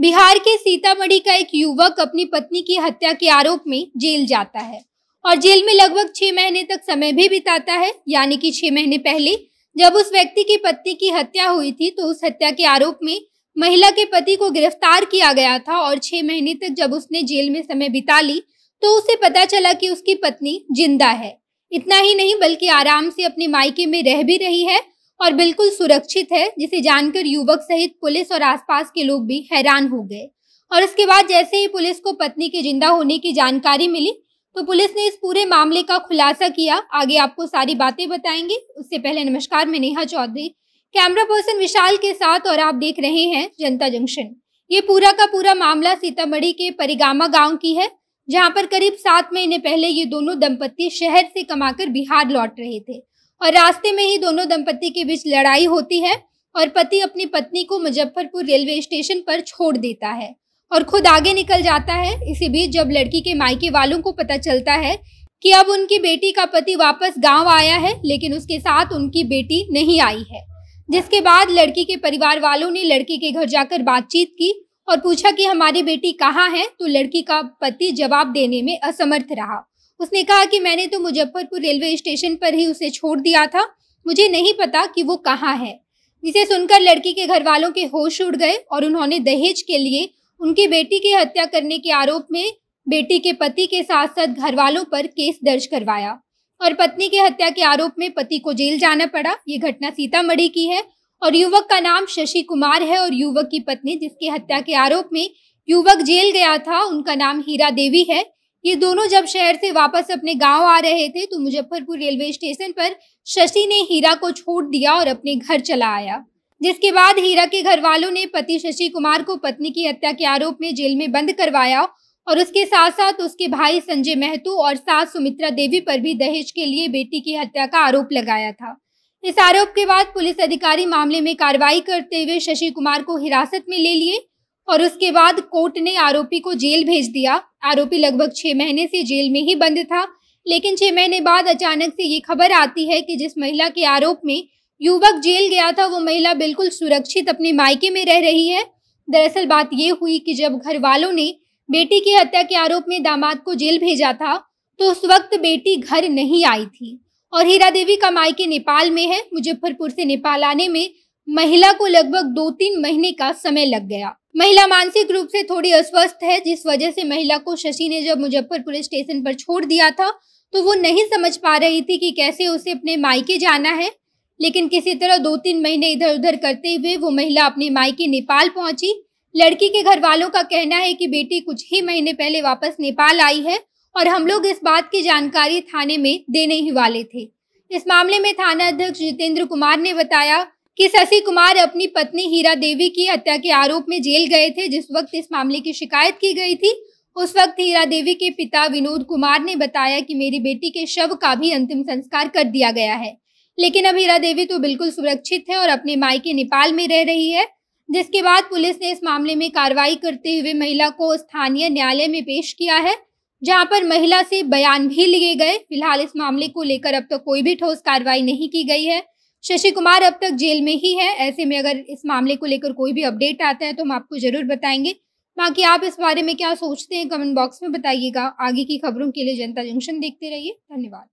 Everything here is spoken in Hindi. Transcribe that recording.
बिहार के सीतामढ़ी का एक युवक अपनी पत्नी की हत्या के आरोप में जेल जाता है और जेल में लगभग छह महीने तक समय भी बिताता है यानी कि छह महीने पहले जब उस व्यक्ति की पत्नी की हत्या हुई थी तो उस हत्या के आरोप में महिला के पति को गिरफ्तार किया गया था और छह महीने तक जब उसने जेल में समय बिता ली तो उसे पता चला कि उसकी पत्नी जिंदा है इतना ही नहीं बल्कि आराम से अपने मायके में रह भी रही है और बिल्कुल सुरक्षित है जिसे जानकर युवक सहित पुलिस और आसपास के लोग भी हैरान हो गए और इसके बाद जैसे ही पुलिस को पत्नी के जिंदा होने की जानकारी मिली तो पुलिस ने इस पूरे मामले का खुलासा किया आगे आपको सारी बातें बताएंगे उससे पहले नमस्कार मैं नेहा चौधरी कैमरा पर्सन विशाल के साथ और आप देख रहे हैं जनता जंक्शन ये पूरा का पूरा मामला सीतामढ़ी के परिगामा गांव की है जहां पर करीब सात महीने पहले ये दोनों दंपत्ति शहर से कमाकर बिहार लौट रहे थे और रास्ते में ही दोनों दंपति के बीच लड़ाई होती है और पति अपनी पत्नी को मुजफ्फरपुर रेलवे स्टेशन पर छोड़ देता है और खुद आगे निकल जाता है इसी बीच जब लड़की के मायके वालों को पता चलता है कि अब उनकी बेटी का पति वापस गांव आया है लेकिन उसके साथ उनकी बेटी नहीं आई है जिसके बाद लड़की के परिवार वालों ने लड़की के घर जाकर बातचीत की और पूछा कि हमारी बेटी कहाँ है तो लड़की का पति जवाब देने में असमर्थ रहा उसने कहा कि मैंने तो मुजफ्फरपुर रेलवे स्टेशन पर ही उसे छोड़ दिया था मुझे नहीं पता कि वो कहाँ है जिसे सुनकर लड़की के घर वालों के होश उड़ गए और उन्होंने दहेज के लिए उनकी बेटी की हत्या करने के आरोप में बेटी के पति के साथ साथ घर वालों पर केस दर्ज करवाया और पत्नी की हत्या के आरोप में पति को जेल जाना पड़ा ये घटना सीतामढ़ी की है और युवक का नाम शशि कुमार है और युवक की पत्नी जिसकी हत्या के आरोप में युवक जेल गया था उनका नाम हीरा देवी है ये दोनों जब शहर से वापस अपने गांव आ रहे थे तो मुजफ्फरपुर रेलवे स्टेशन पर शशि ने हीरा को छोड़ दिया और अपने घर चला आया जिसके बाद हीरा के घर वालों ने पति शशि कुमार को पत्नी की हत्या के आरोप में जेल में बंद करवाया और उसके साथ साथ उसके भाई संजय महतो और सास सुमित्रा देवी पर भी दहेज के लिए बेटी की हत्या का आरोप लगाया था इस आरोप के बाद पुलिस अधिकारी मामले में कार्रवाई करते हुए शशि कुमार को हिरासत में ले लिए और उसके बाद कोर्ट ने आरोपी को जेल भेज दिया आरोपी लगभग छह महीने से जेल में ही बंद था लेकिन छह महीने बाद अचानक से ये खबर आती है कि जिस महिला के आरोप में युवक जेल गया था वो महिला बिल्कुल सुरक्षित अपने मायके में रह रही है दरअसल बात ये हुई कि जब घर वालों ने बेटी की हत्या के आरोप में दामाद को जेल भेजा था तो उस वक्त बेटी घर नहीं आई थी और हीरा देवी का मायके नेपाल में है मुजफ्फरपुर से नेपाल आने में महिला को लगभग दो तीन महीने का समय लग गया महिला मानसिक रूप से थोड़ी अस्वस्थ है जिस वजह से महिला को शशि ने जब मुजफ्फरपुर स्टेशन पर छोड़ दिया था तो वो नहीं समझ पा रही थी कि कैसे उसे अपने मायके जाना है लेकिन किसी तरह दो तीन महीने इधर उधर करते हुए वो महिला अपने मायके नेपाल पहुंची लड़की के घर वालों का कहना है कि बेटी कुछ ही महीने पहले वापस नेपाल आई है और हम लोग इस बात की जानकारी थाने में देने ही वाले थे इस मामले में थाना अध्यक्ष जितेंद्र कुमार ने बताया कि शशि कुमार अपनी पत्नी हीरा देवी की हत्या के आरोप में जेल गए थे जिस वक्त इस मामले की शिकायत की गई थी उस वक्त हीरा देवी के पिता विनोद कुमार ने बताया कि मेरी बेटी के शव का भी अंतिम संस्कार कर दिया गया है लेकिन अब हीरा देवी तो बिल्कुल सुरक्षित है और अपने मायके नेपाल में रह रही है जिसके बाद पुलिस ने इस मामले में कार्रवाई करते हुए महिला को स्थानीय न्यायालय में पेश किया है जहां पर महिला से बयान भी लिए गए फिलहाल इस मामले को लेकर अब तक तो कोई भी ठोस कार्रवाई नहीं की गई है शशि कुमार अब तक जेल में ही है ऐसे में अगर इस मामले को लेकर कोई भी अपडेट आता है तो हम आपको जरूर बताएंगे बाकी आप इस बारे में क्या सोचते हैं कमेंट बॉक्स में बताइएगा आगे की खबरों के लिए जनता जंक्शन देखते रहिए धन्यवाद